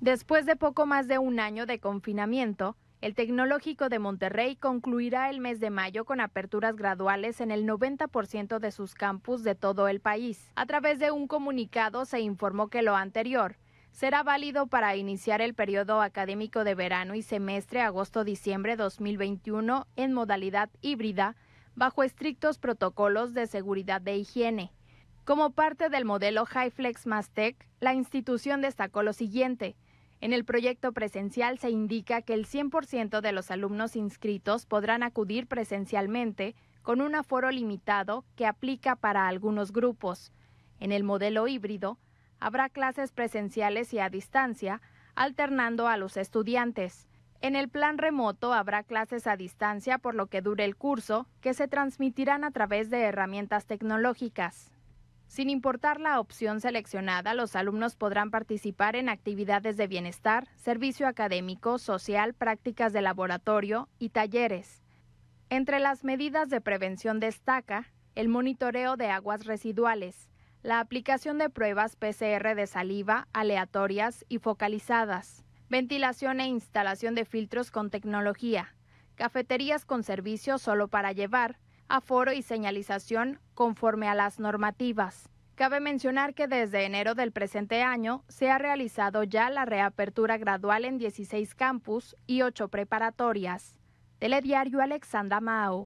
Después de poco más de un año de confinamiento, el Tecnológico de Monterrey concluirá el mes de mayo con aperturas graduales en el 90% de sus campus de todo el país. A través de un comunicado se informó que lo anterior será válido para iniciar el periodo académico de verano y semestre agosto-diciembre 2021 en modalidad híbrida bajo estrictos protocolos de seguridad de higiene. Como parte del modelo HyFlex Mastec, la institución destacó lo siguiente – en el proyecto presencial se indica que el 100% de los alumnos inscritos podrán acudir presencialmente con un aforo limitado que aplica para algunos grupos. En el modelo híbrido, habrá clases presenciales y a distancia, alternando a los estudiantes. En el plan remoto habrá clases a distancia por lo que dure el curso, que se transmitirán a través de herramientas tecnológicas. Sin importar la opción seleccionada, los alumnos podrán participar en actividades de bienestar, servicio académico, social, prácticas de laboratorio y talleres. Entre las medidas de prevención destaca el monitoreo de aguas residuales, la aplicación de pruebas PCR de saliva aleatorias y focalizadas, ventilación e instalación de filtros con tecnología, cafeterías con servicio solo para llevar, aforo y señalización conforme a las normativas. Cabe mencionar que desde enero del presente año se ha realizado ya la reapertura gradual en 16 campus y 8 preparatorias. Telediario Alexandra Mao.